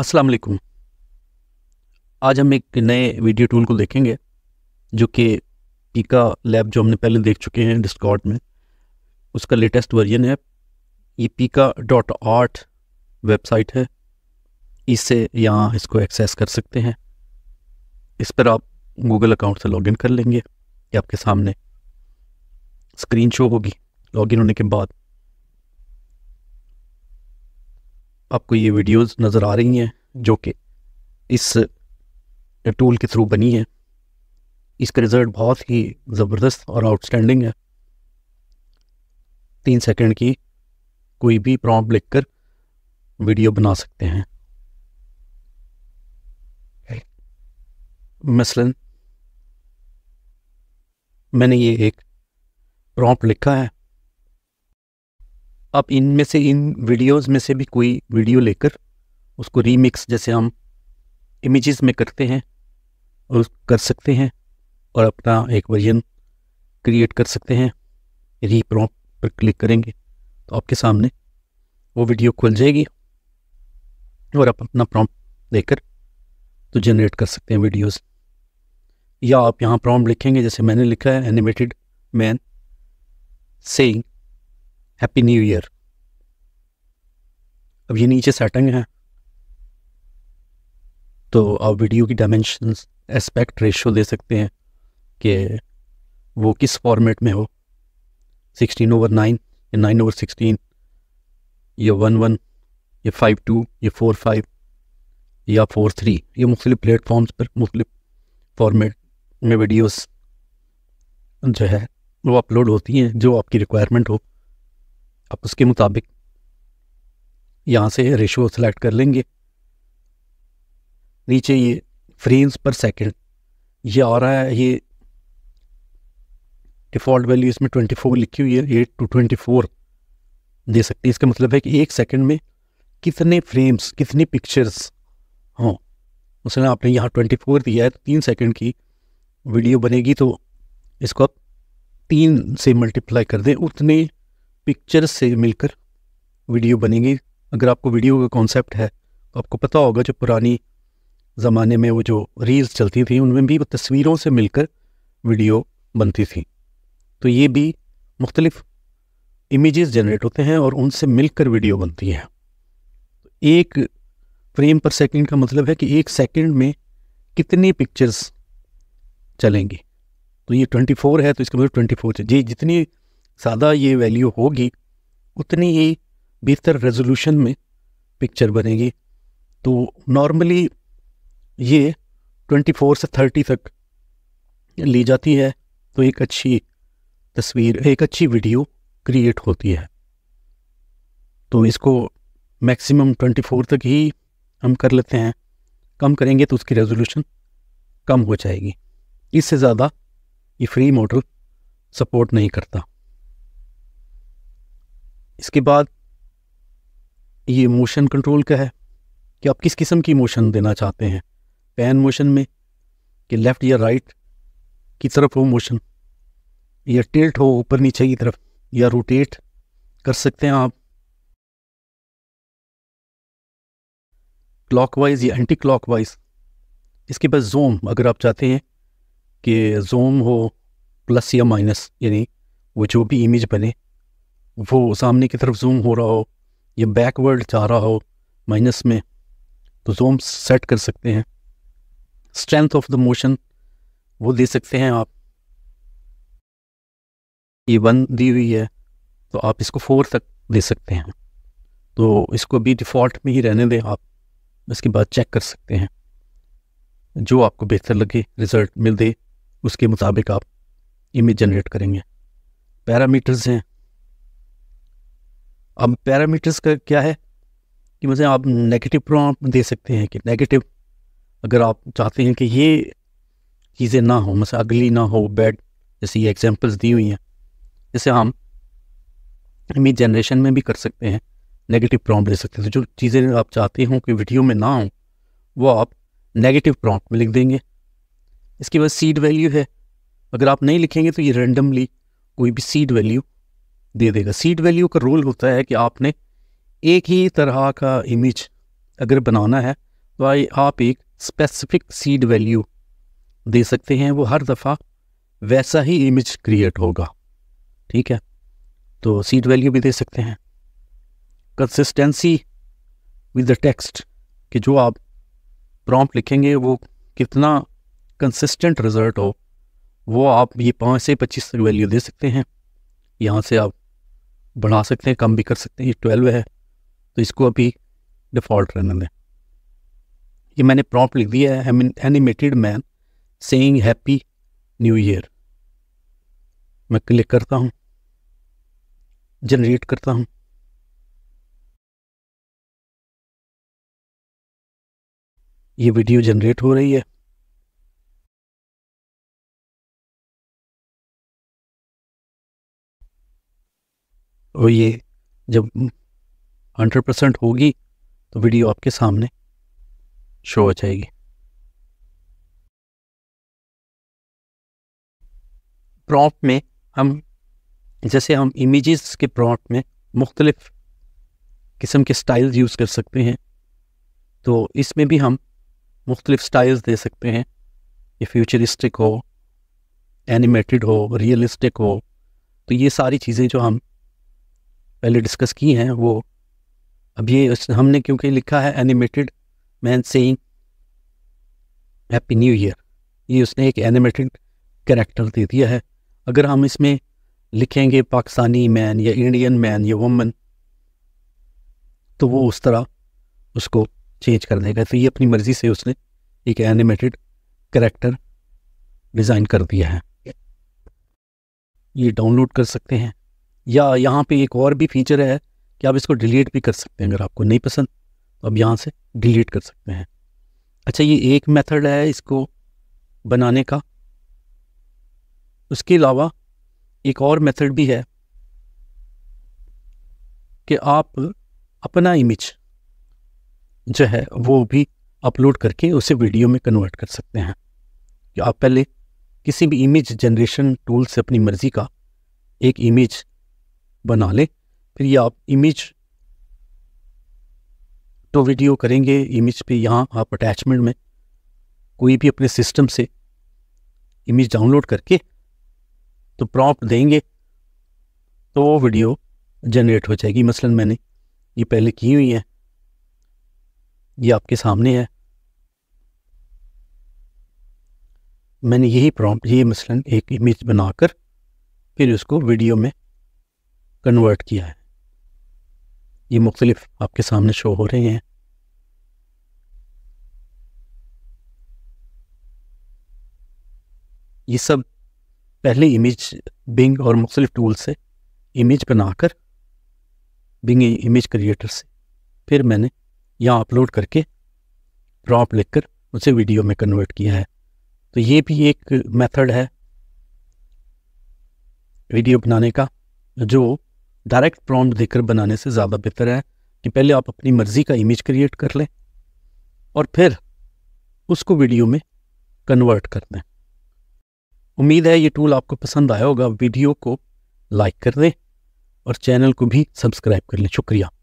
अस्सलाम वालेकुम आज हम एक नए वीडियो टूल को देखेंगे जो कि पीका लैब जो हमने पहले देख चुके हैं डिस्कॉर्ड में उसका लेटेस्ट वर्जन है ये पीका डॉट आर्ट वेबसाइट है इससे यहाँ इसको एक्सेस कर सकते हैं इस पर आप गूगल अकाउंट से लॉगिन कर लेंगे ये आपके सामने स्क्रीन शो होगी लॉगिन होने के बाद आपको ये वीडियोस नज़र आ रही हैं जो कि इस टूल के थ्रू बनी है इसका रिज़ल्ट बहुत ही ज़बरदस्त और आउटस्टैंडिंग है तीन सेकंड की कोई भी प्रॉम्प्ट लिखकर वीडियो बना सकते हैं मसलन मैंने ये एक प्रॉम्प्ट लिखा है आप इनमें से इन वीडियोस में से भी कोई वीडियो लेकर उसको रीमिक्स जैसे हम इमेजेस में करते हैं और कर सकते हैं और अपना एक वर्जन क्रिएट कर सकते हैं रीप्रॉप पर क्लिक करेंगे तो आपके सामने वो वीडियो खुल जाएगी और आप अपना प्रॉम्प्ट देकर तो जनरेट कर सकते हैं वीडियोस या आप यहाँ प्रॉम्प्ट लिखेंगे जैसे मैंने लिखा है animated man saying happy new year अब ये नीचे सेटिंग है तो आप वीडियो की डायमेंशन एस्पेक्ट रेशो दे सकते हैं कि वो किस फॉर्मेट में हो सिक्सटीन ओवर नाइन या नाइन ओवर सिक्सटीन या वन वन या फाइव टू या फोर फाइव या फोर थ्री ये मुख्तलि प्लेटफॉर्म्स पर मुख्तलिफ फॉर्मेट में वीडियोस जो है वो अपलोड होती हैं जो आपकी रिक्वायरमेंट हो अब उसके मुताबिक यहाँ से रेशो सेलेक्ट कर लेंगे नीचे ये फ्रेम्स पर सेकंड ये आ रहा है ये डिफ़ॉल्ट वैल्यू इसमें 24 लिखी हुई है ये टू ट्वेंटी फोर दे सकते हैं इसका मतलब है कि एक सेकंड में कितने फ्रेम्स कितनी पिक्चर्स हों उसने आपने यहाँ 24 दिया है तो तीन सेकंड की वीडियो बनेगी तो इसको आप तीन से मल्टीप्लाई कर दें उतने पिक्चर से मिलकर वीडियो बनेगी अगर आपको वीडियो का कॉन्सेप्ट है तो आपको पता होगा जो पुरानी ज़माने में वो जो रील्स चलती थी उनमें भी वो तस्वीरों से मिलकर वीडियो बनती थी तो ये भी मुख्तलिफ इमेजेस जनरेट होते हैं और उनसे मिलकर वीडियो बनती है एक फ्रेम पर सेकंड का मतलब है कि एक सेकंड में कितनी पिक्चर्स चलेंगी तो ये 24 है तो इसका मतलब 24 फोर जी जितनी ज़्यादा ये वैल्यू होगी उतनी ही बेहतर रेजोल्यूशन में पिक्चर बनेगी तो नॉर्मली ये 24 से 30 तक ली जाती है तो एक अच्छी तस्वीर एक अच्छी वीडियो क्रिएट होती है तो इसको मैक्सिमम 24 तक ही हम कर लेते हैं कम करेंगे तो उसकी रेजोल्यूशन कम हो जाएगी इससे ज़्यादा ये फ्री मॉडल सपोर्ट नहीं करता इसके बाद ये मोशन कंट्रोल का है कि आप किस किस्म की मोशन देना चाहते हैं पैन मोशन में कि लेफ़्ट या राइट की तरफ हो मोशन या टेल्ट हो ऊपर नीचे की तरफ या रोटेट कर सकते हैं आप क्लॉकवाइज या एंटी क्लॉकवाइज इसके बाद जोम अगर आप चाहते हैं कि जोम हो प्लस या माइनस यानी वो जो भी इमेज बने वो सामने की तरफ जूम हो रहा हो या बैकवर्ड जा रहा हो माइनस में तो जूम सेट कर सकते हैं स्ट्रेंथ ऑफ द मोशन वो दे सकते हैं आप ये वन दी हुई है तो आप इसको फोर तक दे सकते हैं तो इसको भी डिफ़ॉल्ट में ही रहने दें आप इसके बाद चेक कर सकते हैं जो आपको बेहतर लगे रिज़ल्ट मिल दे उसके मुताबिक आप इमेज जनरेट करेंगे पैरामीटर्स हैं अब पैरामीटर्स का क्या है कि मतलब आप नेगेटिव प्रॉम्प्ट दे सकते हैं कि नेगेटिव अगर आप चाहते हैं कि ये चीज़ें ना हो मतलब अगली ना हो बैड जैसे ये एग्जांपल्स दी हुई हैं जैसे हम इमेज जनरेशन में भी कर सकते हैं नेगेटिव प्रॉम्प्ट दे सकते हैं तो जो चीज़ें आप चाहते हों कि वीडियो में ना हो वो आप नेगेटिव प्रॉम्प्ट में लिख देंगे इसके बाद सीड वैल्यू है अगर आप नहीं लिखेंगे तो ये रेंडमली कोई भी सीड वैल्यू दे देगा सीड वैल्यू का रोल होता है कि आपने एक ही तरह का इमेज अगर बनाना है तो आई आप एक स्पेसिफिक सीड वैल्यू दे सकते हैं वो हर दफ़ा वैसा ही इमेज क्रिएट होगा ठीक है तो सीड वैल्यू भी दे सकते हैं कंसिस्टेंसी विद द टेक्स्ट कि जो आप प्रॉम्प्ट लिखेंगे वो कितना कंसिस्टेंट रिजल्ट हो वो आप ये पाँच से पच्चीस तक वैल्यू दे सकते हैं यहाँ से आप बढ़ा सकते हैं कम भी कर सकते हैं ये ट्वेल्व है तो इसको अभी डिफ़ॉल्ट रहने दें ये मैंने प्रॉम्प्ट लिख दिया है animated man saying happy new year मैं क्लिक करता हूँ जनरेट करता हूँ ये वीडियो जनरेट हो रही है और ये जब हंड्रेड परसेंट होगी तो वीडियो आपके सामने शो हो जाएगी प्रॉम्प्ट में हम जैसे हम इमेजेस के प्रॉम्प्ट में मुख्तलिफ किस्म के स्टाइल्स यूज़ कर सकते हैं तो इसमें भी हम मुख्तलिफ स्टाइल्स दे सकते हैं ये फ्यूचरिस्टिक हो एनिमेटेड हो रियलिस्टिक हो तो ये सारी चीज़ें जो हम पहले डिस्कस की हैं वो अब ये हमने क्योंकि लिखा है animated man saying happy new year ये उसने एक एनिमेटेड कैरेक्टर दे दिया है अगर हम इसमें लिखेंगे पाकिस्तानी मैन या इंडियन मैन या वुमन तो वो उस तरह उसको चेंज कर देगा तो ये अपनी मर्ज़ी से उसने एक एनिमेटेड करेक्टर डिज़ाइन कर दिया है ये डाउनलोड कर सकते हैं या यहाँ पे एक और भी फीचर है कि आप इसको डिलीट भी कर सकते हैं अगर आपको नहीं पसंद तो आप यहाँ से डिलीट कर सकते हैं अच्छा ये एक मेथड है इसको बनाने का उसके अलावा एक और मेथड भी है कि आप अपना इमेज जो है वो भी अपलोड करके उसे वीडियो में कन्वर्ट कर सकते हैं कि आप पहले किसी भी इमेज जनरेशन टूल से अपनी मर्ज़ी का एक इमेज बना लें फिर ये आप इमेज तो वीडियो करेंगे इमेज पे यहाँ आप अटैचमेंट में कोई भी अपने सिस्टम से इमेज डाउनलोड करके तो प्रॉप देंगे तो वो वीडियो जनरेट हो जाएगी मसलन मैंने ये पहले की हुई है ये आपके सामने है मैंने यही प्रॉम्प्ट ये मसलन एक इमेज बनाकर फिर उसको वीडियो में कन्वर्ट किया है ये मुख्तलिफ आपके सामने शो हो रहे हैं ये सब पहले इमेज बिंग और मुख्तलिफ टूल से इमेज बनाकर बिंग इमेज क्रिएटर से फिर मैंने यहाँ अपलोड करके ड्रॉप लिखकर उसे वीडियो में कन्वर्ट किया है तो ये भी एक मेथड है वीडियो बनाने का जो डायरेक्ट प्रॉन्ट देकर बनाने से ज़्यादा बेहतर है कि पहले आप अपनी मर्ज़ी का इमेज क्रिएट कर लें और फिर उसको वीडियो में कन्वर्ट कर दें उम्मीद है ये टूल आपको पसंद आया होगा वीडियो को लाइक कर दें और चैनल को भी सब्सक्राइब कर लें शुक्रिया